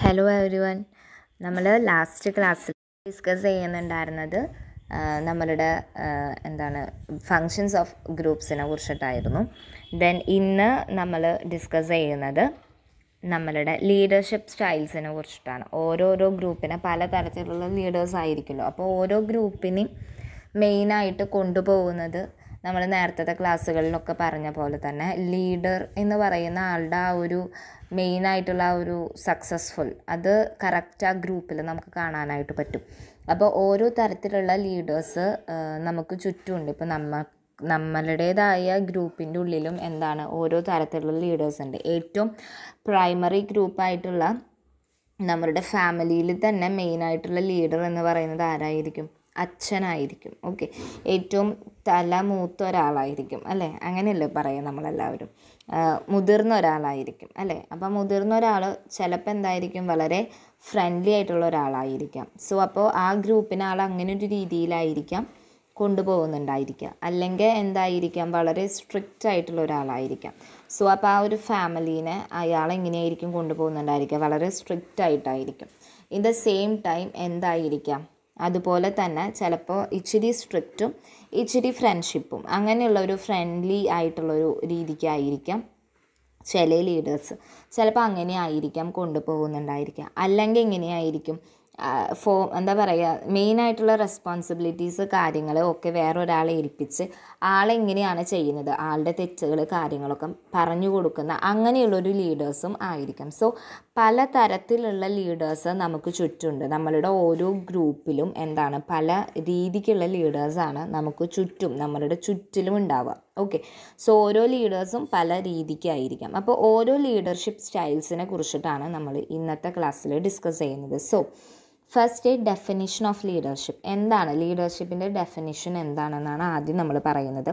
hello one നമ്മൾ last ക്ലാസ്സിൽ discuss ചെയ്യുന്നുണ്ടായിരുന്നത് നമ്മളുടെ എന്താണ് ഫങ്ഷൻസ് ഓഫ് ഗ്രൂപ്പ്സിനെ കുറിച്ചിട്ടായിരുന്നു ദെൻ ഇന്ന് നമ്മൾ ഡിസ്കസ് ചെയ്യുന്നത് നമ്മളുടെ ലീഡർഷിപ്പ് സ്റ്റൈൽസിനെ കുറിച്ചിട്ടാണ് ഓരോരോ ഗ്രൂപ്പിനെ പലതരത്തിലുള്ള ലീഡേഴ്സ് ആയിരിക്കുമല്ലോ അപ്പോൾ ഓരോ ഗ്രൂപ്പിനെയും മെയിനായിട്ട് കൊണ്ടുപോകുന്നത് നമ്മൾ നേരത്തെ ക്ലാസ്സുകളിലൊക്കെ പറഞ്ഞ പോലെ തന്നെ ലീഡർ എന്ന് പറയുന്ന ആളുടെ ആ ഒരു മെയിനായിട്ടുള്ള ആ ഒരു സക്സസ്ഫുൾ അത് കറക്റ്റ് ആ ഗ്രൂപ്പിൽ നമുക്ക് കാണാനായിട്ട് പറ്റും അപ്പോൾ ഓരോ തരത്തിലുള്ള ലീഡേഴ്സ് നമുക്ക് ചുറ്റുമുണ്ട് ഇപ്പോൾ നമ്മ നമ്മളുടേതായ ഗ്രൂപ്പിൻ്റെ ഉള്ളിലും എന്താണ് ഓരോ തരത്തിലുള്ള ലീഡേഴ്സ് ഉണ്ട് ഏറ്റവും പ്രൈമറി ഗ്രൂപ്പായിട്ടുള്ള നമ്മുടെ ഫാമിലിയിൽ തന്നെ മെയിനായിട്ടുള്ള ലീഡർ എന്ന് പറയുന്നത് ആരായിരിക്കും അച്ഛനായിരിക്കും ഓക്കെ ഏറ്റവും തല മൂത്ത ഒരാളായിരിക്കും അല്ലേ അങ്ങനെയല്ലേ പറയാം നമ്മളെല്ലാവരും മുതിർന്ന ഒരാളായിരിക്കും അല്ലേ അപ്പം മുതിർന്ന ഒരാൾ ചിലപ്പോൾ എന്തായിരിക്കും വളരെ ഫ്രണ്ട്ലി ആയിട്ടുള്ള ഒരാളായിരിക്കാം സോ അപ്പോൾ ആ ഗ്രൂപ്പിനെ ആൾ അങ്ങനെ ഒരു രീതിയിലായിരിക്കാം കൊണ്ടുപോകുന്നുണ്ടായിരിക്കാം അല്ലെങ്കിൽ എന്തായിരിക്കാം വളരെ സ്ട്രിക്റ്റ് ആയിട്ടുള്ള ഒരാളായിരിക്കാം സോ അപ്പോൾ ആ ഒരു ഫാമിലീനെ അയാൾ എങ്ങനെയായിരിക്കും കൊണ്ടുപോകുന്നുണ്ടായിരിക്കുക വളരെ സ്ട്രിക്റ്റ് ആയിട്ടായിരിക്കും ഇൻ ദ സെയിം ടൈം എന്തായിരിക്കാം അതുപോലെ തന്നെ ചിലപ്പോൾ ഇച്ചിരി സ്ട്രിക്റ്റും ഇച്ചിരി ഫ്രണ്ട്ഷിപ്പും അങ്ങനെയുള്ള ഒരു ഫ്രണ്ട്ലി ആയിട്ടുള്ളൊരു രീതിക്കായിരിക്കാം ചില ലീഡേഴ്സ് ചിലപ്പോൾ അങ്ങനെ ആയിരിക്കാം കൊണ്ടുപോകുന്നുണ്ടായിരിക്കാം അല്ലെങ്കിൽ എങ്ങനെയായിരിക്കും ഫോ എന്താ പറയുക മെയിനായിട്ടുള്ള റെസ്പോൺസിബിലിറ്റീസ് കാര്യങ്ങൾ ഒക്കെ വേറൊരാളെ ഏൽപ്പിച്ച് ആളെങ്ങനെയാണ് ചെയ്യുന്നത് ആളുടെ തെറ്റുകൾ കാര്യങ്ങളൊക്കെ പറഞ്ഞു കൊടുക്കുന്ന അങ്ങനെയുള്ളൊരു ലീഡേഴ്സും ആയിരിക്കാം സോ പലതരത്തിലുള്ള ലീഡേഴ്സ് നമുക്ക് ചുറ്റുണ്ട് നമ്മളുടെ ഓരോ ഗ്രൂപ്പിലും എന്താണ് പല രീതിക്കുള്ള ലീഡേഴ്സാണ് നമുക്ക് ചുറ്റും നമ്മളുടെ ചുറ്റിലും ഉണ്ടാവുക ഓക്കെ സോ ഓരോ ലീഡേഴ്സും പല രീതിക്കായിരിക്കാം അപ്പോൾ ഓരോ ലീഡർഷിപ്പ് സ്റ്റൈൽസിനെ കുറിച്ചിട്ടാണ് നമ്മൾ ഇന്നത്തെ ക്ലാസ്സിൽ ഡിസ്കസ് ചെയ്യുന്നത് so first definition of leadership എന്താണ് ലീഡർഷിപ്പിൻ്റെ ഡെഫിനിഷൻ എന്താണെന്നാണ് ആദ്യം നമ്മൾ പറയുന്നത്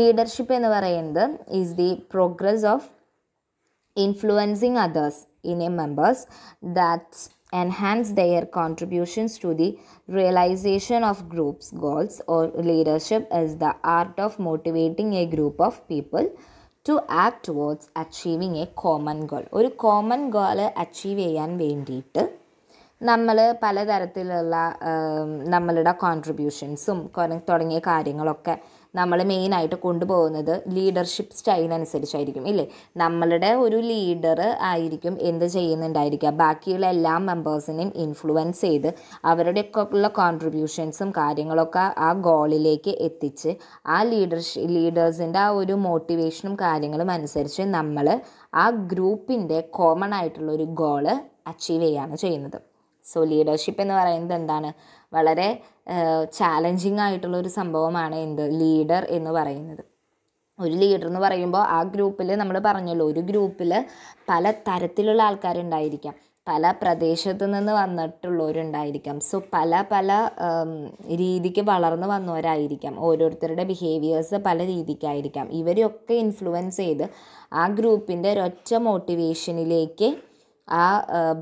ലീഡർഷിപ്പ് എന്ന് പറയുന്നത് is the progress of influencing others in a members that enhance their contributions to the realization of group's goals or leadership is the art of motivating a group of people to act towards achieving a common goal ഒരു common goal achieve ചെയ്യാൻ വേണ്ടിയിട്ട് നമ്മൾ പലതരത്തിലുള്ള നമ്മളുടെ കോൺട്രിബ്യൂഷൻസും തുടങ്ങിയ കാര്യങ്ങളൊക്കെ നമ്മൾ മെയിനായിട്ട് കൊണ്ടുപോകുന്നത് ലീഡർഷിപ്പ് സ്റ്റൈൽ അനുസരിച്ചായിരിക്കും ഇല്ലേ നമ്മളുടെ ഒരു ലീഡർ ആയിരിക്കും എന്ത് ചെയ്യുന്നുണ്ടായിരിക്കുക ബാക്കിയുള്ള എല്ലാ മെമ്പേഴ്സിനെയും ഇൻഫ്ലുവൻസ് ചെയ്ത് അവരുടെയൊക്കെ ഉള്ള കോൺട്രിബ്യൂഷൻസും കാര്യങ്ങളൊക്കെ ആ ഗോളിലേക്ക് എത്തിച്ച് ആ ലീഡർഷി ലീഡേഴ്സിൻ്റെ ആ ഒരു മോട്ടിവേഷനും കാര്യങ്ങളും അനുസരിച്ച് നമ്മൾ ആ ഗ്രൂപ്പിൻ്റെ കോമൺ ആയിട്ടുള്ള ഒരു ഗോള് അച്ചീവ് ചെയ്യുകയാണ് ചെയ്യുന്നത് സോ ലീഡർഷിപ്പ് എന്ന് പറയുന്നത് എന്താണ് വളരെ ചാലഞ്ചിങ് ആയിട്ടുള്ള ഒരു സംഭവമാണ് എന്ത് ലീഡർ എന്ന് പറയുന്നത് ഒരു ലീഡർ എന്ന് പറയുമ്പോൾ ആ ഗ്രൂപ്പിൽ നമ്മൾ പറഞ്ഞല്ലോ ഒരു ഗ്രൂപ്പിൽ പല തരത്തിലുള്ള ആൾക്കാരുണ്ടായിരിക്കാം പല പ്രദേശത്ത് നിന്ന് വന്നിട്ടുള്ളവരുണ്ടായിരിക്കാം സോ പല പല രീതിക്ക് വളർന്നു വന്നവരായിരിക്കാം ഓരോരുത്തരുടെ ബിഹേവിയേഴ്സ് പല രീതിക്കായിരിക്കാം ഇവരെയൊക്കെ ഇൻഫ്ലുവൻസ് ചെയ്ത് ആ ഗ്രൂപ്പിൻ്റെ ഒരൊറ്റ മോട്ടിവേഷനിലേക്ക് ആ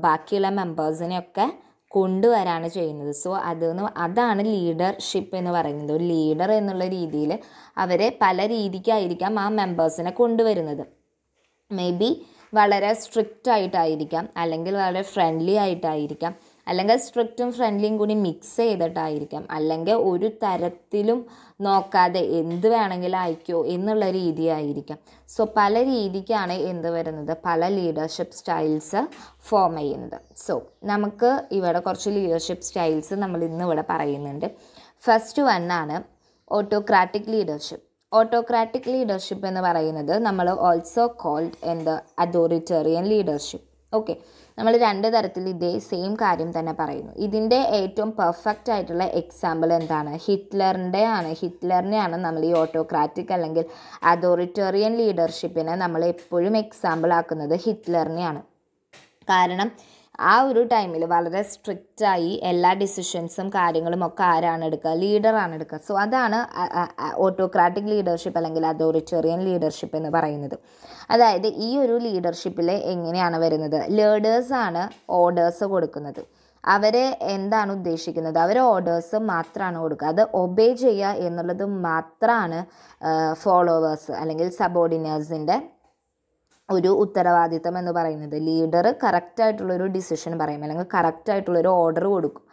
ബാക്കിയുള്ള മെമ്പേഴ്സിനെയൊക്കെ കൊണ്ടുവരാണ് ചെയ്യുന്നത് സോ അതെന്ന് അതാണ് ലീഡർഷിപ്പ് എന്ന് പറയുന്നത് ഒരു ലീഡർ എന്നുള്ള രീതിയിൽ അവരെ പല രീതിക്കായിരിക്കാം ആ മെമ്പേഴ്സിനെ കൊണ്ടുവരുന്നത് മേ ബി വളരെ സ്ട്രിക്റ്റ് ആയിട്ടായിരിക്കാം അല്ലെങ്കിൽ വളരെ ഫ്രണ്ട്ലി ആയിട്ടായിരിക്കാം അല്ലെങ്കിൽ സ്ട്രിക്റ്റും ഫ്രണ്ട്ലിയും കൂടി മിക്സ് ചെയ്തിട്ടായിരിക്കാം അല്ലെങ്കിൽ ഒരു തരത്തിലും നോക്കാതെ എന്ത് വേണമെങ്കിലും അയക്കോ എന്നുള്ള രീതിയായിരിക്കാം സോ പല രീതിക്കാണ് എന്ത് വരുന്നത് പല ലീഡർഷിപ്പ് സ്റ്റൈൽസ് ഫോം ചെയ്യുന്നത് സോ നമുക്ക് ഇവിടെ കുറച്ച് ലീഡർഷിപ്പ് സ്റ്റൈൽസ് നമ്മൾ ഇന്ന് ഇവിടെ പറയുന്നുണ്ട് ഫസ്റ്റ് വൺ ആണ് ഓട്ടോക്രാറ്റിക് ലീഡർഷിപ്പ് ഓട്ടോക്രാറ്റിക് ലീഡർഷിപ്പ് എന്ന് പറയുന്നത് നമ്മൾ ഓൾസോ കോൾഡ് എന്ത് അതോറിറ്റേറിയൻ ലീഡർഷിപ്പ് ഓക്കെ നമ്മൾ രണ്ട് തരത്തിൽ ഇതേ സെയിം കാര്യം തന്നെ പറയുന്നു ഇതിൻ്റെ ഏറ്റവും പെർഫെക്റ്റ് ആയിട്ടുള്ള എക്സാമ്പിൾ എന്താണ് ഹിറ്റ്ലറിൻ്റെ ആണ് ഹിറ്റ്ലറിനെയാണ് നമ്മൾ ഈ ഓട്ടോക്രാറ്റിക് അല്ലെങ്കിൽ അതോറിറ്റേറിയൻ ലീഡർഷിപ്പിനെ നമ്മൾ എപ്പോഴും എക്സാമ്പിൾ ആക്കുന്നത് ഹിറ്റ്ലറിനെയാണ് കാരണം ആ ഒരു ടൈമിൽ വളരെ സ്ട്രിക്റ്റായി എല്ലാ ഡിസിഷൻസും കാര്യങ്ങളും ഒക്കെ ആരാണ് എടുക്കുക ലീഡറാണ് എടുക്കുക സോ അതാണ് ഓട്ടോക്രാറ്റിക് ലീഡർഷിപ്പ് അല്ലെങ്കിൽ അതോറിറ്റേറിയൻ ലീഡർഷിപ്പ് എന്ന് പറയുന്നത് അതായത് ഈ ഒരു ലീഡർഷിപ്പിൽ എങ്ങനെയാണ് വരുന്നത് ലേഡേഴ്സാണ് ഓർഡേഴ്സ് കൊടുക്കുന്നത് അവരെ എന്താണ് ഉദ്ദേശിക്കുന്നത് അവർ ഓർഡേഴ്സ് മാത്രമാണ് കൊടുക്കുക അത് ഒബേ ചെയ്യുക എന്നുള്ളത് മാത്രമാണ് ഫോളോവേഴ്സ് അല്ലെങ്കിൽ സബോർഡിനേഴ്സിൻ്റെ ഒരു ഉത്തരവാദിത്തം എന്ന് പറയുന്നത് ലീഡർ കറക്റ്റായിട്ടുള്ളൊരു ഡിസിഷൻ പറയും അല്ലെങ്കിൽ കറക്റ്റായിട്ടുള്ളൊരു ഓർഡർ കൊടുക്കും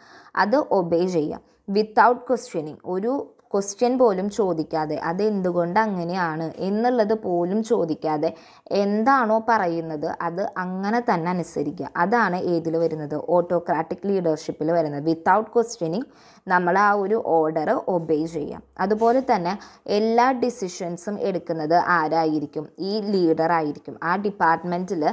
അത് ഒബേ ചെയ്യാം വിത്തൗട്ട് ക്വസ്റ്റ്യനിങ് ഒരു ക്വസ്റ്റ്യൻ പോലും ചോദിക്കാതെ അത് എന്തുകൊണ്ട് അങ്ങനെയാണ് എന്നുള്ളത് പോലും ചോദിക്കാതെ എന്താണോ പറയുന്നത് അത് അങ്ങനെ തന്നെ അനുസരിക്കുക അതാണ് ഏതിൽ വരുന്നത് ഓട്ടോക്രാറ്റിക് ലീഡർഷിപ്പിൽ വരുന്നത് വിത്തൗട്ട് ക്വസ്റ്റ്യനിങ് നമ്മൾ ആ ഒരു ഓർഡർ ഒബേ ചെയ്യാം അതുപോലെ തന്നെ എല്ലാ ഡിസിഷൻസും എടുക്കുന്നത് ആരായിരിക്കും ഈ ലീഡർ ആയിരിക്കും ആ ഡിപ്പാർട്ട്മെൻറ്റിൽ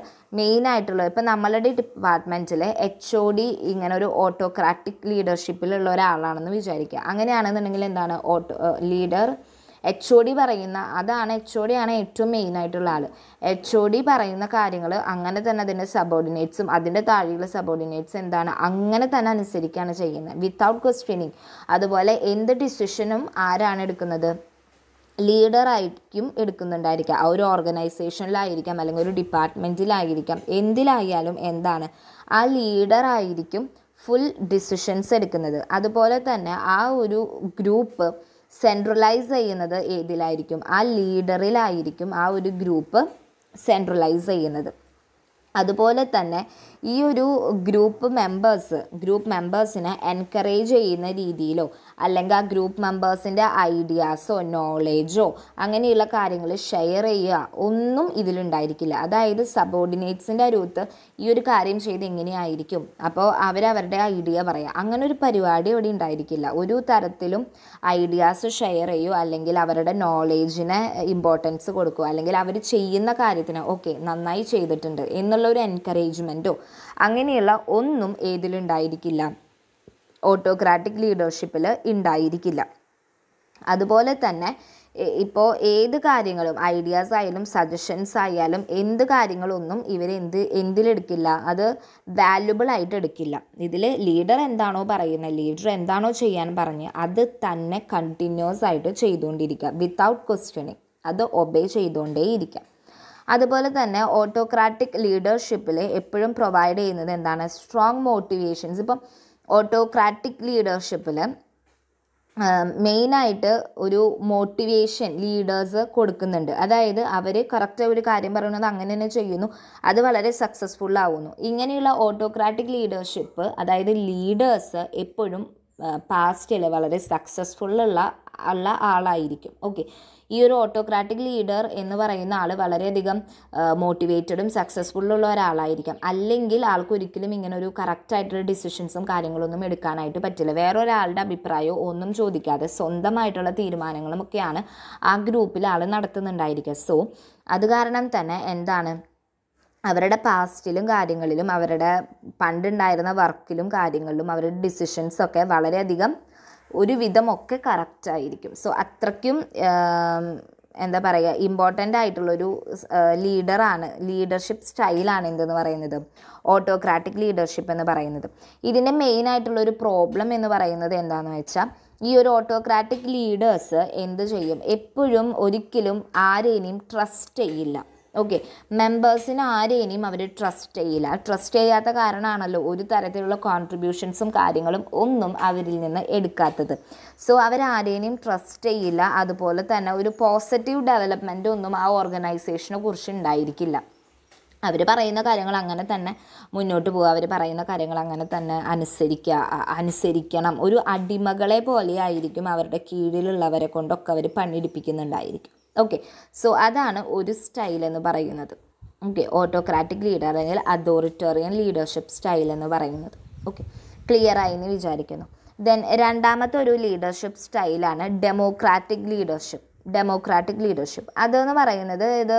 ആയിട്ടുള്ള ഇപ്പം നമ്മളുടെ ഡിപ്പാർട്ട്മെൻറ്റിൽ എച്ച് ഒ ഡി ഇങ്ങനെ ഒരു ഓട്ടോക്രാറ്റിക് ലീഡർഷിപ്പിലുള്ള ഒരാളാണെന്ന് വിചാരിക്കുക അങ്ങനെയാണെന്നുണ്ടെങ്കിൽ എന്താണ് auto leader H O D പറയുന്ന അതാണ് എച്ച് ഒ ഡി ആണ് ഏറ്റവും മെയിൻ ആയിട്ടുള്ള ആൾ എച്ച് ഒ ഡി പറയുന്ന കാര്യങ്ങൾ അങ്ങനെ തന്നെ അതിൻ്റെ സബോർഡിനേറ്റ്സും അതിൻ്റെ താഴെയുള്ള സബോർഡിനേറ്റ്സ് എന്താണ് അങ്ങനെ തന്നെ അനുസരിക്കുകയാണ് ചെയ്യുന്നത് വിത്തൗട്ട് ക്വസ്റ്റ്യനിങ് അതുപോലെ എന്ത് ഡിസിഷനും ആരാണ് എടുക്കുന്നത് ലീഡറായിരിക്കും എടുക്കുന്നുണ്ടായിരിക്കുക ആ ഒരു ഓർഗനൈസേഷനിലായിരിക്കാം അല്ലെങ്കിൽ ഒരു ഡിപ്പാർട്ട്മെൻറ്റിലായിരിക്കാം എന്തിലായാലും എന്താണ് ആ ലീഡറായിരിക്കും ഫുൾ ഡിസിഷൻസ് എടുക്കുന്നത് അതുപോലെ തന്നെ ആ ഒരു ഗ്രൂപ്പ് സെൻട്രലൈസ് ചെയ്യുന്നത് ഏതിലായിരിക്കും ആ ലീഡറിലായിരിക്കും ആ ഒരു ഗ്രൂപ്പ് സെൻട്രലൈസ് ചെയ്യുന്നത് അതുപോലെ തന്നെ ഈ ഒരു ഗ്രൂപ്പ് മെമ്പേഴ്സ് ഗ്രൂപ്പ് മെമ്പേഴ്സിനെ എൻകറേജ് ചെയ്യുന്ന രീതിയിലോ അല്ലെങ്കിൽ ആ ഗ്രൂപ്പ് മെമ്പേഴ്സിൻ്റെ ഐഡിയാസോ നോളേജോ അങ്ങനെയുള്ള കാര്യങ്ങൾ ഷെയർ ചെയ്യുക ഒന്നും ഇതിലുണ്ടായിരിക്കില്ല അതായത് സബോർഡിനേറ്റ്സിൻ്റെ രൂപത്ത് ഈ ഒരു കാര്യം ചെയ്ത് എങ്ങനെയായിരിക്കും അപ്പോൾ അവരവരുടെ ഐഡിയ പറയാം അങ്ങനെ ഒരു പരിപാടി ഇവിടെ ഉണ്ടായിരിക്കില്ല ഒരു തരത്തിലും ഐഡിയാസ് ഷെയർ ചെയ്യുക അല്ലെങ്കിൽ അവരുടെ നോളേജിനെ ഇമ്പോർട്ടൻസ് കൊടുക്കുക അല്ലെങ്കിൽ അവർ ചെയ്യുന്ന കാര്യത്തിന് ഓക്കെ നന്നായി ചെയ്തിട്ടുണ്ട് എന്നുള്ള ഒരു എൻകറേജ്മെൻറ്റോ അങ്ങനെയുള്ള ഒന്നും ഏതിലുണ്ടായിരിക്കില്ല ഓട്ടോക്രാറ്റിക് ലീഡർഷിപ്പിൽ ഉണ്ടായിരിക്കില്ല അതുപോലെ തന്നെ ഇപ്പോൾ ഏത് കാര്യങ്ങളും ഐഡിയാസ് ആയാലും സജഷൻസ് ആയാലും എന്ത് കാര്യങ്ങളൊന്നും ഇവർ എന്ത് എന്തിലെടുക്കില്ല അത് വാല്യുബിൾ ആയിട്ട് എടുക്കില്ല ഇതിൽ ലീഡർ എന്താണോ പറയുന്നത് ലീഡർ എന്താണോ ചെയ്യാൻ പറഞ്ഞ് അത് തന്നെ കണ്ടിന്യൂസ് ആയിട്ട് ചെയ്തുകൊണ്ടിരിക്കുക വിത്തൗട്ട് ക്വസ്റ്റ്യനിങ് അത് ഒബേ ചെയ്തുകൊണ്ടേയിരിക്കുക അതുപോലെ തന്നെ ഓട്ടോക്രാറ്റിക് ലീഡർഷിപ്പിൽ എപ്പോഴും പ്രൊവൈഡ് ചെയ്യുന്നത് എന്താണ് സ്ട്രോങ് മോട്ടിവേഷൻസ് ഇപ്പം ഓട്ടോക്രാറ്റിക് ലീഡർഷിപ്പിൽ മെയിനായിട്ട് ഒരു മോട്ടിവേഷൻ ലീഡേഴ്സ് കൊടുക്കുന്നുണ്ട് അതായത് അവർ കറക്റ്റ് ഒരു കാര്യം പറയുന്നത് അങ്ങനെ തന്നെ ചെയ്യുന്നു അത് വളരെ സക്സസ്ഫുൾ ആവുന്നു ഇങ്ങനെയുള്ള ഓട്ടോക്രാറ്റിക് ലീഡർഷിപ്പ് അതായത് ലീഡേഴ്സ് എപ്പോഴും പാസ്റ്റിൽ വളരെ സക്സസ്ഫുൾ ഉള്ള ഉള്ള ആളായിരിക്കും ഓക്കെ ഈ ഒരു ഓട്ടോക്രാറ്റിക് ലീഡർ എന്ന് പറയുന്ന ആൾ വളരെയധികം മോട്ടിവേറ്റഡും ഉള്ള ഒരാളായിരിക്കാം അല്ലെങ്കിൽ ആൾക്ക് ഒരിക്കലും ഇങ്ങനെ ഒരു ആയിട്ടുള്ള ഡിസിഷൻസും കാര്യങ്ങളൊന്നും എടുക്കാനായിട്ട് പറ്റില്ല വേറൊരാളുടെ അഭിപ്രായമോ ഒന്നും ചോദിക്കാതെ സ്വന്തമായിട്ടുള്ള തീരുമാനങ്ങളും ഒക്കെയാണ് ആ ഗ്രൂപ്പിൽ ആൾ നടത്തുന്നുണ്ടായിരിക്കുക സോ അത് കാരണം തന്നെ എന്താണ് അവരുടെ പാസ്റ്റിലും കാര്യങ്ങളിലും അവരുടെ പണ്ടുണ്ടായിരുന്ന വർക്കിലും കാര്യങ്ങളിലും അവരുടെ ഡിസിഷൻസൊക്കെ വളരെയധികം ഒരു വിധമൊക്കെ കറക്റ്റായിരിക്കും സോ അത്രയ്ക്കും എന്താ പറയുക ഇമ്പോർട്ടൻ്റ് ആയിട്ടുള്ളൊരു ലീഡറാണ് ലീഡർഷിപ്പ് സ്റ്റൈലാണ് എന്തെന്ന് പറയുന്നത് ഓട്ടോക്രാറ്റിക് ലീഡർഷിപ്പ് എന്ന് പറയുന്നത് ഇതിൻ്റെ ആയിട്ടുള്ളൊരു പ്രോബ്ലം എന്ന് പറയുന്നത് എന്താണെന്ന് വെച്ചാൽ ഈ ഒരു ഓട്ടോക്രാറ്റിക് ലീഡേഴ്സ് എന്ത് ചെയ്യും എപ്പോഴും ഒരിക്കലും ആരെയും ട്രസ്റ്റ് ചെയ്യില്ല ഓക്കെ മെമ്പേഴ്സിന് ആരെയും അവർ ട്രസ്റ്റ് ചെയ്യില്ല ട്രസ്റ്റ് ചെയ്യാത്ത കാരണമാണല്ലോ ഒരു തരത്തിലുള്ള കോൺട്രിബ്യൂഷൻസും കാര്യങ്ങളും ഒന്നും അവരിൽ നിന്ന് എടുക്കാത്തത് സോ അവരാരെയും ട്രസ്റ്റ് ചെയ്യില്ല അതുപോലെ തന്നെ ഒരു പോസിറ്റീവ് ഡെവലപ്മെൻ്റ് ഒന്നും ആ ഓർഗനൈസേഷനെ കുറിച്ച് ഉണ്ടായിരിക്കില്ല അവർ പറയുന്ന കാര്യങ്ങൾ അങ്ങനെ തന്നെ മുന്നോട്ട് പോകുക അവർ പറയുന്ന കാര്യങ്ങൾ അങ്ങനെ തന്നെ അനുസരിക്കുക അനുസരിക്കണം ഒരു അടിമകളെ പോലെ ആയിരിക്കും അവരുടെ കീഴിലുള്ളവരെ കൊണ്ടൊക്കെ അവർ പണിയെടുപ്പിക്കുന്നുണ്ടായിരിക്കും ഓക്കെ സോ അതാണ് ഒരു സ്റ്റൈൽ എന്ന് പറയുന്നത് ഓക്കെ ഓട്ടോക്രാറ്റിക് ലീഡർ അല്ലെങ്കിൽ അതോറിറ്റേറിയൻ ലീഡർഷിപ്പ് സ്റ്റൈൽ എന്ന് പറയുന്നത് ഓക്കെ ക്ലിയർ ആയി എന്ന് വിചാരിക്കുന്നു ദെൻ രണ്ടാമത്തെ ഒരു ലീഡർഷിപ്പ് സ്റ്റൈലാണ് ഡെമോക്രാറ്റിക് ലീഡർഷിപ്പ് ഡെമോക്രാറ്റിക് ലീഡർഷിപ്പ് അതെന്ന് പറയുന്നത് ഇത്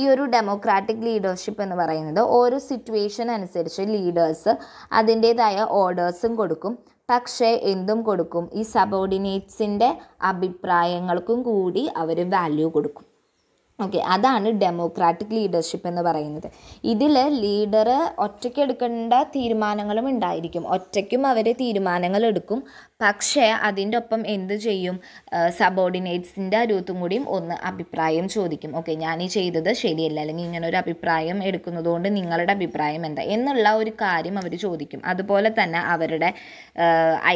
ഈ ഒരു ഡെമോക്രാറ്റിക് ലീഡർഷിപ്പ് എന്ന് പറയുന്നത് ഓരോ സിറ്റുവേഷൻ അനുസരിച്ച് ലീഡേഴ്സ് അതിൻ്റേതായ ഓർഡേഴ്സും കൊടുക്കും പക്ഷേ എന്തും കൊടുക്കും ഈ സബോർഡിനേറ്റ്സിൻ്റെ അഭിപ്രായങ്ങൾക്കും കൂടി അവർ വാല്യൂ കൊടുക്കും ഓക്കെ അതാണ് ഡെമോക്രാറ്റിക് ലീഡർഷിപ്പ് എന്ന് പറയുന്നത് ഇതിൽ ലീഡർ ഒറ്റയ്ക്ക് എടുക്കേണ്ട തീരുമാനങ്ങളും ഉണ്ടായിരിക്കും ഒറ്റയ്ക്കും അവർ തീരുമാനങ്ങൾ എടുക്കും പക്ഷേ അതിൻ്റെ ഒപ്പം എന്ത് ചെയ്യും സബോർഡിനേറ്റ്സിൻ്റെ അരൂത്തും കൂടിയും ഒന്ന് അഭിപ്രായം ചോദിക്കും ഓക്കെ ഞാൻ ഈ ചെയ്തത് ശരിയല്ല അല്ലെങ്കിൽ ഇങ്ങനെ ഒരു അഭിപ്രായം എടുക്കുന്നതുകൊണ്ട് നിങ്ങളുടെ അഭിപ്രായം എന്താ എന്നുള്ള ഒരു കാര്യം അവർ ചോദിക്കും അതുപോലെ തന്നെ അവരുടെ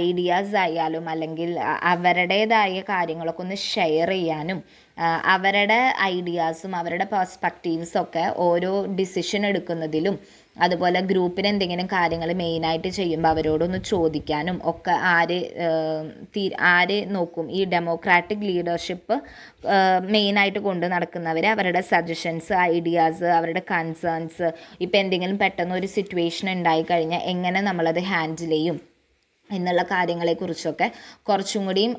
ഐഡിയാസ് ആയാലും അല്ലെങ്കിൽ അവരുടേതായ കാര്യങ്ങളൊക്കെ ഒന്ന് ഷെയർ ചെയ്യാനും അവരുടെ ഐഡിയാസും അവരുടെ പെർസ്പെക്റ്റീവ്സും ഒക്കെ ഓരോ ഡിസിഷൻ എടുക്കുന്നതിലും അതുപോലെ ഗ്രൂപ്പിന് എന്തെങ്കിലും കാര്യങ്ങൾ മെയിനായിട്ട് ചെയ്യുമ്പോൾ അവരോടൊന്ന് ചോദിക്കാനും ഒക്കെ ആര് തീ ആര് നോക്കും ഈ ഡെമോക്രാറ്റിക് ലീഡർഷിപ്പ് മെയിനായിട്ട് കൊണ്ട് നടക്കുന്നവർ അവരുടെ സജഷൻസ് ഐഡിയാസ് അവരുടെ കൺസേൺസ് ഇപ്പം എന്തെങ്കിലും പെട്ടെന്ന് ഒരു സിറ്റുവേഷൻ ഉണ്ടായി കഴിഞ്ഞാൽ എങ്ങനെ നമ്മളത് ഹാൻഡിൽ ചെയ്യും എന്നുള്ള കാര്യങ്ങളെക്കുറിച്ചൊക്കെ കുറച്ചും കൂടിയും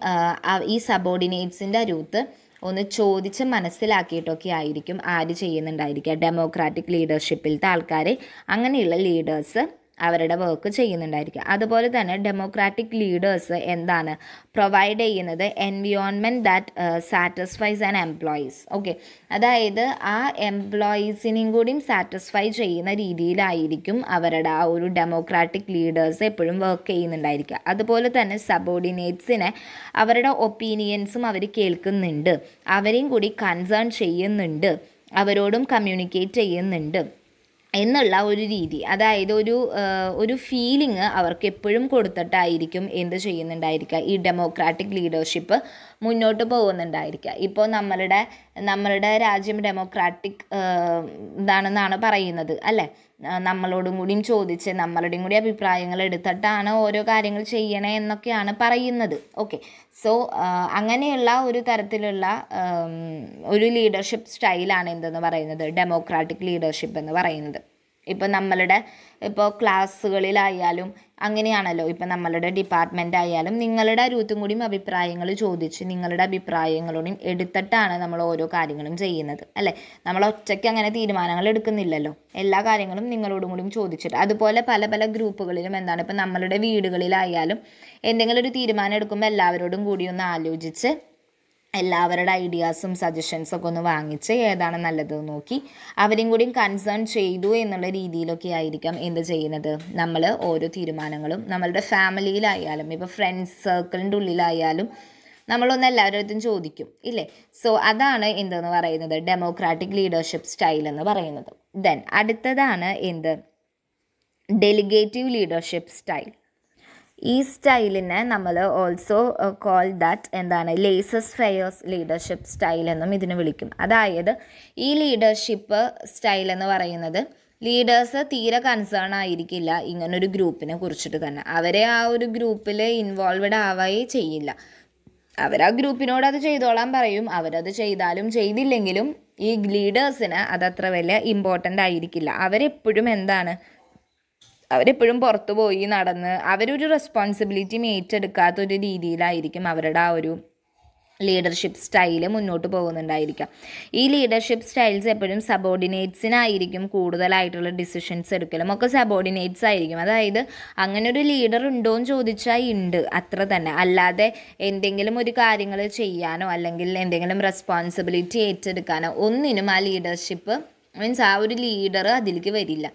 ഈ സബോർഡിനേറ്റ്സിൻ്റെ അരുത്ത് ഒന്ന് ചോദിച്ച് മനസ്സിലാക്കിയിട്ടൊക്കെ ആയിരിക്കും ആര് ചെയ്യുന്നുണ്ടായിരിക്കുക ഡെമോക്രാറ്റിക് ലീഡർഷിപ്പിലത്തെ ആൾക്കാർ അങ്ങനെയുള്ള ലീഡേഴ്സ് അവരുടെ വർക്ക് ചെയ്യുന്നുണ്ടായിരിക്കുക അതുപോലെ തന്നെ ഡെമോക്രാറ്റിക് ലീഡേഴ്സ് എന്താണ് പ്രൊവൈഡ് ചെയ്യുന്നത് environment that satisfies an employees okay അതായത് ആ എംപ്ലോയീസിനെയും കൂടിയും സാറ്റിസ്ഫൈ ചെയ്യുന്ന രീതിയിലായിരിക്കും അവരുടെ ആ ഒരു ഡെമോക്രാറ്റിക് ലീഡേഴ്സ് എപ്പോഴും വർക്ക് ചെയ്യുന്നുണ്ടായിരിക്കുക അതുപോലെ തന്നെ സബോർഡിനേറ്റ്സിനെ അവരുടെ ഒപ്പീനിയൻസും അവർ കേൾക്കുന്നുണ്ട് അവരെയും കൂടി കൺസേൺ ചെയ്യുന്നുണ്ട് അവരോടും കമ്മ്യൂണിക്കേറ്റ് ചെയ്യുന്നുണ്ട് എന്നുള്ള ഒരു രീതി അതായത് ഒരു ഒരു ഫീലിംഗ് അവർക്ക് എപ്പോഴും കൊടുത്തിട്ടായിരിക്കും എന്ത് ചെയ്യുന്നുണ്ടായിരിക്കുക ഈ ഡെമോക്രാറ്റിക് ലീഡർഷിപ്പ് മുന്നോട്ട് പോകുന്നുണ്ടായിരിക്കുക ഇപ്പോൾ നമ്മളുടെ നമ്മളുടെ രാജ്യം ഡെമോക്രാറ്റിക് ഇതാണെന്നാണ് പറയുന്നത് അല്ലേ നമ്മളോടും കൂടിയും ചോദിച്ച് നമ്മളുടെയും കൂടി അഭിപ്രായങ്ങൾ എടുത്തിട്ടാണ് ഓരോ കാര്യങ്ങൾ ചെയ്യണേ എന്നൊക്കെയാണ് പറയുന്നത് ഓക്കെ സോ അങ്ങനെയുള്ള ഒരു തരത്തിലുള്ള ഒരു ലീഡർഷിപ്പ് സ്റ്റൈലാണ് എന്തെന്ന് പറയുന്നത് ഡെമോക്രാറ്റിക് ലീഡർഷിപ്പ് എന്ന് പറയുന്നത് ഇപ്പോൾ നമ്മളുടെ ഇപ്പോൾ ക്ലാസ്സുകളിലായാലും അങ്ങനെയാണല്ലോ ഇപ്പോൾ നമ്മളുടെ ഡിപ്പാർട്ട്മെൻ്റ് ആയാലും നിങ്ങളുടെ അരുവത്തും കൂടിയും അഭിപ്രായങ്ങൾ ചോദിച്ച് നിങ്ങളുടെ അഭിപ്രായങ്ങളോടും എടുത്തിട്ടാണ് നമ്മൾ ഓരോ കാര്യങ്ങളും ചെയ്യുന്നത് അല്ലേ നമ്മൾ ഒറ്റയ്ക്ക് അങ്ങനെ തീരുമാനങ്ങൾ എടുക്കുന്നില്ലല്ലോ എല്ലാ കാര്യങ്ങളും നിങ്ങളോടും കൂടിയും ചോദിച്ചിട്ട് അതുപോലെ പല പല ഗ്രൂപ്പുകളിലും എന്താണ് ഇപ്പോൾ നമ്മളുടെ വീടുകളിലായാലും എന്തെങ്കിലും ഒരു തീരുമാനം എടുക്കുമ്പോൾ എല്ലാവരോടും കൂടി ഒന്ന് ആലോചിച്ച് എല്ലാവരുടെ ഐഡിയാസും സജഷൻസൊക്കെ ഒന്ന് വാങ്ങിച്ച് ഏതാണ് നല്ലത് നോക്കി അവരെയും കൂടിയും കൺസേൺ ചെയ്തു എന്നുള്ള രീതിയിലൊക്കെ ആയിരിക്കാം എന്ത് ചെയ്യുന്നത് നമ്മൾ ഓരോ തീരുമാനങ്ങളും നമ്മളുടെ ഫാമിലിയിലായാലും ഇപ്പോൾ ഫ്രണ്ട്സ് സർക്കിളിൻ്റെ ഉള്ളിലായാലും നമ്മളൊന്ന് എല്ലാവരുടെയും ചോദിക്കും ഇല്ലേ സോ അതാണ് എന്തെന്ന് പറയുന്നത് ഡെമോക്രാറ്റിക് ലീഡർഷിപ്പ് സ്റ്റൈൽ എന്ന് പറയുന്നത് ദെൻ അടുത്തതാണ് എന്ത് ഡെലിഗേറ്റീവ് ലീഡർഷിപ്പ് സ്റ്റൈൽ ഈ സ്റ്റൈലിനെ നമ്മൾ ഓൾസോ കോൾ ദാറ്റ് എന്താണ് ലേസസ് ഫെയേഴ്സ് ലീഡർഷിപ്പ് സ്റ്റൈൽ എന്നും ഇതിന് വിളിക്കും അതായത് ഈ ലീഡർഷിപ്പ് സ്റ്റൈൽ എന്ന് പറയുന്നത് ലീഡേഴ്സ് തീരെ കൺസേൺ ആയിരിക്കില്ല ഇങ്ങനൊരു ഗ്രൂപ്പിനെ കുറിച്ചിട്ട് തന്നെ അവരെ ആ ഒരു ഗ്രൂപ്പിൽ ഇൻവോൾവഡ് ആവുകയേ ചെയ്യില്ല അവരാ ഗ്രൂപ്പിനോട് അത് ചെയ്തോളാൻ പറയും അവരത് ചെയ്താലും ചെയ്തില്ലെങ്കിലും ഈ ലീഡേഴ്സിന് അതത്ര വലിയ ഇമ്പോർട്ടൻ്റ് ആയിരിക്കില്ല അവരെപ്പോഴും എന്താണ് അവരെപ്പോഴും പുറത്തു പോയി നടന്ന് അവരൊരു റെസ്പോൺസിബിലിറ്റിയും ഏറ്റെടുക്കാത്ത ഒരു രീതിയിലായിരിക്കും അവരുടെ ആ ഒരു ലീഡർഷിപ്പ് സ്റ്റൈൽ മുന്നോട്ട് പോകുന്നുണ്ടായിരിക്കാം ഈ ലീഡർഷിപ്പ് സ്റ്റൈൽസ് എപ്പോഴും സബോർഡിനേറ്റ്സിനായിരിക്കും കൂടുതലായിട്ടുള്ള ഡിസിഷൻസ് എടുക്കലും ഒക്കെ സബോർഡിനേറ്റ്സ് ആയിരിക്കും അതായത് അങ്ങനെ ഒരു ലീഡർ ഉണ്ടോ എന്ന് ചോദിച്ചാൽ ഉണ്ട് അത്ര തന്നെ അല്ലാതെ എന്തെങ്കിലും ഒരു കാര്യങ്ങൾ ചെയ്യാനോ അല്ലെങ്കിൽ എന്തെങ്കിലും റെസ്പോൺസിബിലിറ്റി ഏറ്റെടുക്കാനോ ഒന്നിനും ആ ലീഡർഷിപ്പ് മീൻസ് ആ ഒരു ലീഡർ അതിലേക്ക് വരില്ല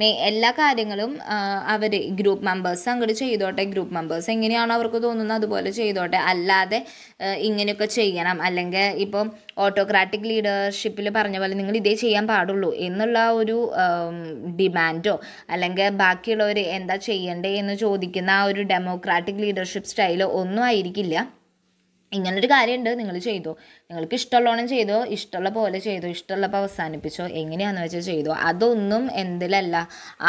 മെയ് എല്ലാ കാര്യങ്ങളും അവർ ഗ്രൂപ്പ് മെമ്പേഴ്സ് അങ്ങോട്ട് ചെയ്തോട്ടെ ഗ്രൂപ്പ് മെമ്പേഴ്സ് എങ്ങനെയാണോ അവർക്ക് തോന്നുന്നത് അതുപോലെ ചെയ്തോട്ടെ അല്ലാതെ ഇങ്ങനെയൊക്കെ ചെയ്യണം അല്ലെങ്കിൽ ഇപ്പം ഓട്ടോക്രാറ്റിക് ലീഡർഷിപ്പിൽ പറഞ്ഞ പോലെ നിങ്ങൾ ഇതേ ചെയ്യാൻ പാടുള്ളൂ എന്നുള്ള ഒരു ഡിമാൻഡോ അല്ലെങ്കിൽ ബാക്കിയുള്ളവർ എന്താ ചെയ്യണ്ടേ എന്ന് ചോദിക്കുന്ന ആ ഒരു ഡെമോക്രാറ്റിക് ലീഡർഷിപ്പ് സ്റ്റൈലോ ഒന്നും ആയിരിക്കില്ല ഇങ്ങനൊരു കാര്യമുണ്ട് നിങ്ങൾ ചെയ്തു നിങ്ങൾക്ക് ഇഷ്ടമുള്ളോണം ചെയ്തോ ഇഷ്ടമുള്ള പോലെ ചെയ്തു ഇഷ്ടമുള്ളപ്പോൾ അവസാനിപ്പിച്ചോ എങ്ങനെയാണെന്ന് വെച്ചാൽ ചെയ്തോ അതൊന്നും എന്തിലല്ല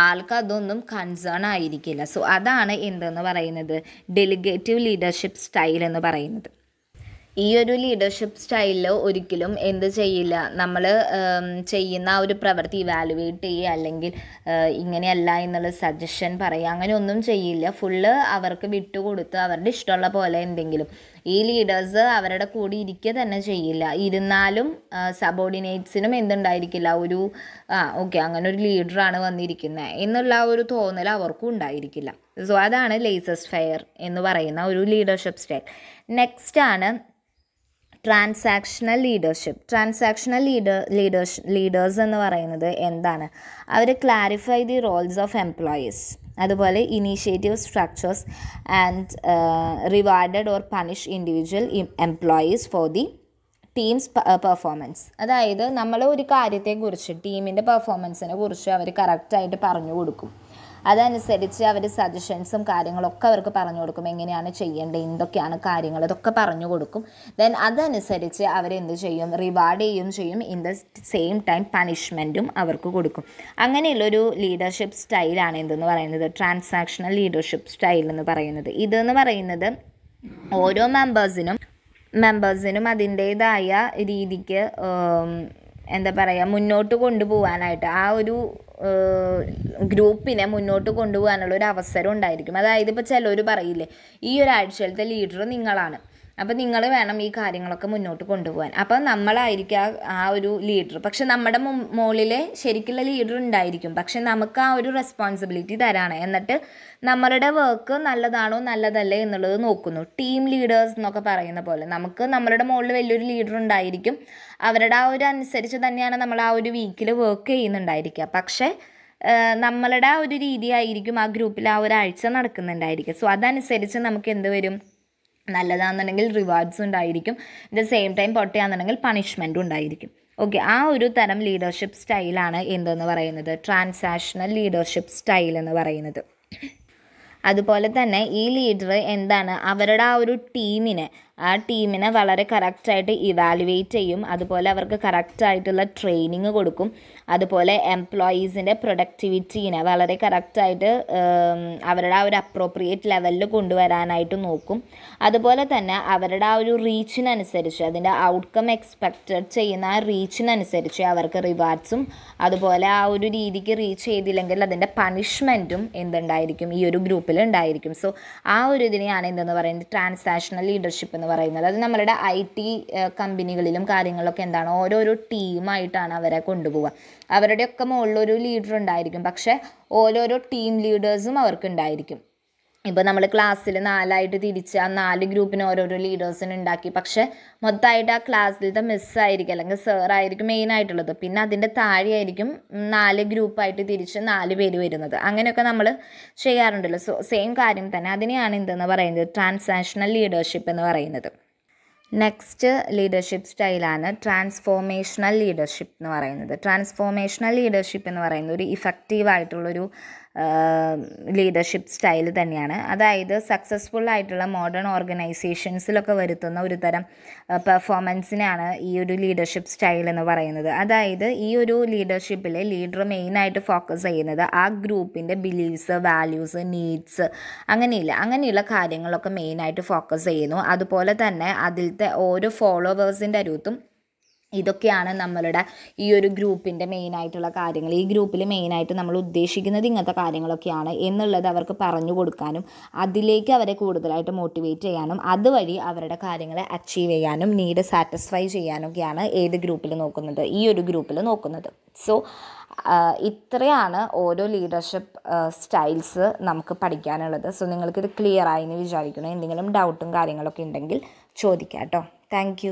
ആൾക്ക് അതൊന്നും കൺസേൺ ആയിരിക്കില്ല സോ അതാണ് എന്തെന്ന് പറയുന്നത് ഡെലിഗേറ്റീവ് ലീഡർഷിപ്പ് സ്റ്റൈൽ എന്ന് പറയുന്നത് ഈ ഒരു ലീഡർഷിപ്പ് സ്റ്റൈലിൽ ഒരിക്കലും എന്ത് ചെയ്യില്ല നമ്മൾ ചെയ്യുന്ന ആ ഒരു പ്രവൃത്തി ഇവാലുവേറ്റ് ചെയ്യുക അല്ലെങ്കിൽ ഇങ്ങനെയല്ല എന്നുള്ള സജഷൻ പറയുക അങ്ങനെ ഒന്നും ചെയ്യില്ല ഫുള്ള് അവർക്ക് വിട്ടുകൊടുത്ത് അവരുടെ ഇഷ്ടമുള്ള പോലെ എന്തെങ്കിലും ഈ ലീഡേഴ്സ് അവരുടെ കൂടെ ഇരിക്കുക തന്നെ ചെയ്യില്ല ഇരുന്നാലും സബോർഡിനേറ്റ്സിനും എന്തുണ്ടായിരിക്കില്ല ഒരു ആ ഓക്കെ അങ്ങനെ ഒരു ലീഡറാണ് വന്നിരിക്കുന്നത് എന്നുള്ള ഒരു തോന്നൽ അവർക്കും ഉണ്ടായിരിക്കില്ല സോ അതാണ് ലേസസ് ഫെയർ എന്ന് പറയുന്ന ഒരു ലീഡർഷിപ്പ് സ്റ്റൈൽ നെക്സ്റ്റ് ആണ് transactional leadership transactional leader leaders leaders എന്ന് പറയുന്നത് എന്താണ് അവർ clarify the roles of employees അതുപോലെ initiative structures and rewarded or punish individual employees for the teams performance അതായത് നമ്മൾ ഒരു കാര്യത്തെക്കുറിച്ച് ടീമിൻ്റെ പെർഫോമൻസിനെ കുറിച്ച് അവർ കറക്റ്റായിട്ട് പറഞ്ഞു കൊടുക്കും അതനുസരിച്ച് അവർ സജഷൻസും കാര്യങ്ങളൊക്കെ അവർക്ക് പറഞ്ഞു കൊടുക്കും എങ്ങനെയാണ് ചെയ്യേണ്ടത് എന്തൊക്കെയാണ് കാര്യങ്ങൾ ഇതൊക്കെ പറഞ്ഞു കൊടുക്കും ദെൻ അതനുസരിച്ച് അവരെന്ത് ചെയ്യും റിവാർഡ് ചെയ്യുകയും ചെയ്യും ഇൻ ദ സെയിം ടൈം പണിഷ്മെൻറ്റും അവർക്ക് കൊടുക്കും അങ്ങനെയുള്ളൊരു ലീഡർഷിപ്പ് സ്റ്റൈലാണ് എന്തെന്ന് പറയുന്നത് ട്രാൻസാക്ഷണൽ ലീഡർഷിപ്പ് സ്റ്റൈൽ എന്ന് പറയുന്നത് ഇതെന്ന് പറയുന്നത് ഓരോ മെമ്പേഴ്സിനും മെമ്പേഴ്സിനും അതിൻ്റേതായ രീതിക്ക് എന്താ പറയുക മുന്നോട്ട് കൊണ്ടുപോകാനായിട്ട് ആ ഒരു ഗ്രൂപ്പിനെ മുന്നോട്ട് കൊണ്ടുപോകാനുള്ള ഒരു അവസരം ഉണ്ടായിരിക്കും അതായത് ഇപ്പോൾ ചിലർ പറയില്ലേ ഈ ഒരാഴ്ചയിലത്തെ ലീഡർ നിങ്ങളാണ് അപ്പോൾ നിങ്ങൾ വേണം ഈ കാര്യങ്ങളൊക്കെ മുന്നോട്ട് കൊണ്ടുപോകാൻ അപ്പോൾ നമ്മളായിരിക്കും ആ ഒരു ലീഡർ പക്ഷെ നമ്മുടെ മുകളിൽ ശരിക്കുള്ള ലീഡർ ഉണ്ടായിരിക്കും പക്ഷെ നമുക്ക് ആ ഒരു റെസ്പോൺസിബിലിറ്റി തരാണ് എന്നിട്ട് നമ്മളുടെ വർക്ക് നല്ലതാണോ നല്ലതല്ലേ എന്നുള്ളത് നോക്കുന്നു ടീം ലീഡേഴ്സ് എന്നൊക്കെ പറയുന്ന പോലെ നമുക്ക് നമ്മളുടെ മുകളിൽ വലിയൊരു ലീഡർ ഉണ്ടായിരിക്കും അവരുടെ ആ ഒരു അനുസരിച്ച് തന്നെയാണ് നമ്മൾ ആ ഒരു വീക്കിൽ വർക്ക് ചെയ്യുന്നുണ്ടായിരിക്കുക പക്ഷേ നമ്മളുടെ ആ ഒരു രീതിയായിരിക്കും ആ ഗ്രൂപ്പിൽ ആ ഒരാഴ്ച നടക്കുന്നുണ്ടായിരിക്കുക സോ അതനുസരിച്ച് നമുക്ക് എന്ത് വരും നല്ലതാണെന്നുണ്ടെങ്കിൽ റിവാർഡ്സ് ഉണ്ടായിരിക്കും അറ്റ് ദ സെയിം ടൈം പൊട്ടിയാണെന്നുണ്ടെങ്കിൽ പണിഷ്മെൻറ്റും ഉണ്ടായിരിക്കും ഓക്കെ ആ ഒരു തരം ലീഡർഷിപ്പ് സ്റ്റൈലാണ് എന്തെന്ന് പറയുന്നത് ട്രാൻസാക്ഷണൽ ലീഡർഷിപ്പ് സ്റ്റൈൽ എന്ന് പറയുന്നത് അതുപോലെ തന്നെ ഈ ലീഡർ എന്താണ് അവരുടെ ആ ഒരു ടീമിനെ ആ ടീമിനെ വളരെ കറക്റ്റായിട്ട് ഇവാലുവേറ്റ് ചെയ്യും അതുപോലെ അവർക്ക് കറക്റ്റായിട്ടുള്ള ട്രെയിനിങ് കൊടുക്കും അതുപോലെ എംപ്ലോയീസിൻ്റെ പ്രൊഡക്ടിവിറ്റീനെ വളരെ കറക്റ്റായിട്ട് അവരുടെ ആ ഒരു അപ്രോപ്രിയേറ്റ് ലെവലിൽ കൊണ്ടുവരാനായിട്ട് നോക്കും അതുപോലെ തന്നെ അവരുടെ ആ ഒരു റീച്ചിനനുസരിച്ച് അതിൻ്റെ ഔട്ട്കം എക്സ്പെക്റ്റഡ് ചെയ്യുന്ന ആ റീച്ചിനനുസരിച്ച് അവർക്ക് റിവാർഡ്സും അതുപോലെ ആ ഒരു രീതിക്ക് റീച്ച് ചെയ്തില്ലെങ്കിൽ അതിൻ്റെ പണിഷ്മെൻറ്റും എന്തുണ്ടായിരിക്കും ഈ ഒരു ഗ്രൂപ്പിൽ ഉണ്ടായിരിക്കും സോ ആ ഒരു ഇതിനെയാണ് എന്തെന്ന് പറയുന്നത് ട്രാൻസാക്ഷണൽ ലീഡർഷിപ്പ് എന്ന് പറയുന്നത് അത് നമ്മളുടെ ഐ ടി കമ്പനികളിലും കാര്യങ്ങളിലൊക്കെ എന്താണ് ഓരോരോ ടീമായിട്ടാണ് അവരെ കൊണ്ടുപോവുക അവരുടെയൊക്കെ മുകളിലൊരു ലീഡർ ഉണ്ടായിരിക്കും പക്ഷേ ഓരോരോ ടീം ലീഡേഴ്സും അവർക്കുണ്ടായിരിക്കും ഇപ്പോൾ നമ്മൾ ക്ലാസ്സിൽ നാലായിട്ട് തിരിച്ച് ആ നാല് ഗ്രൂപ്പിന് ഓരോരോ ലീഡേഴ്സിന് ഉണ്ടാക്കി പക്ഷേ മൊത്തമായിട്ട് ആ ക്ലാസ്സിലത്തെ മിസ്സായിരിക്കും അല്ലെങ്കിൽ സാറായിരിക്കും മെയിനായിട്ടുള്ളത് പിന്നെ അതിൻ്റെ താഴെയായിരിക്കും നാല് ഗ്രൂപ്പായിട്ട് തിരിച്ച് നാല് പേര് വരുന്നത് അങ്ങനെയൊക്കെ നമ്മൾ ചെയ്യാറുണ്ടല്ലോ സോ സെയിം കാര്യം തന്നെ അതിനെയാണ് എന്തെന്ന് പറയുന്നത് ട്രാൻസാക്ഷണൽ ലീഡർഷിപ്പ് എന്ന് പറയുന്നത് നെക്സ്റ്റ് ലീഡർഷിപ്പ് സ്റ്റൈലാണ് ട്രാൻസ്ഫോർമേഷണൽ ലീഡർഷിപ്പ് എന്ന് പറയുന്നത് ട്രാൻസ്ഫോർമേഷണൽ ലീഡർഷിപ്പ് എന്ന് പറയുന്നത് ഒരു ഇഫക്റ്റീവായിട്ടുള്ളൊരു ലീഡർഷിപ്പ് സ്റ്റൈൽ തന്നെയാണ് അതായത് സക്സസ്ഫുൾ ആയിട്ടുള്ള മോഡേൺ ഓർഗനൈസേഷൻസിലൊക്കെ വരുത്തുന്ന ഒരു തരം പെർഫോമൻസിനാണ് ഈ ഒരു ലീഡർഷിപ്പ് സ്റ്റൈൽ എന്ന് പറയുന്നത് അതായത് ഈ ഒരു ലീഡർഷിപ്പിൽ ലീഡർ മെയിനായിട്ട് ഫോക്കസ് ചെയ്യുന്നത് ആ ഗ്രൂപ്പിൻ്റെ ബിലീഫ്സ് വാല്യൂസ് നീഡ്സ് അങ്ങനെയില്ല അങ്ങനെയുള്ള കാര്യങ്ങളൊക്കെ മെയിനായിട്ട് ഫോക്കസ് ചെയ്യുന്നു അതുപോലെ തന്നെ അതിലത്തെ ഓരോ ഫോളോവേഴ്സിൻ്റെ അരുത്തും ഇതൊക്കെയാണ് നമ്മളുടെ ഈ ഒരു ഗ്രൂപ്പിൻ്റെ മെയിനായിട്ടുള്ള കാര്യങ്ങൾ ഈ ഗ്രൂപ്പിൽ മെയിനായിട്ട് നമ്മൾ ഉദ്ദേശിക്കുന്നത് ഇങ്ങനത്തെ കാര്യങ്ങളൊക്കെയാണ് എന്നുള്ളത് അവർക്ക് പറഞ്ഞു കൊടുക്കാനും അതിലേക്ക് അവരെ കൂടുതലായിട്ട് മോട്ടിവേറ്റ് ചെയ്യാനും അതുവഴി അവരുടെ കാര്യങ്ങളെ അച്ചീവ് ചെയ്യാനും നീഡ് സാറ്റിസ്ഫൈ ചെയ്യാനൊക്കെയാണ് ഏത് ഗ്രൂപ്പിൽ നോക്കുന്നത് ഈ ഒരു ഗ്രൂപ്പിൽ നോക്കുന്നത് സോ ഇത്രയാണ് ഓരോ ലീഡർഷിപ്പ് സ്റ്റൈൽസ് നമുക്ക് പഠിക്കാനുള്ളത് സോ നിങ്ങൾക്കിത് ക്ലിയർ ആയി എന്ന് വിചാരിക്കുന്നു എന്തെങ്കിലും ഡൗട്ടും കാര്യങ്ങളൊക്കെ ഉണ്ടെങ്കിൽ ചോദിക്കാം കേട്ടോ താങ്ക്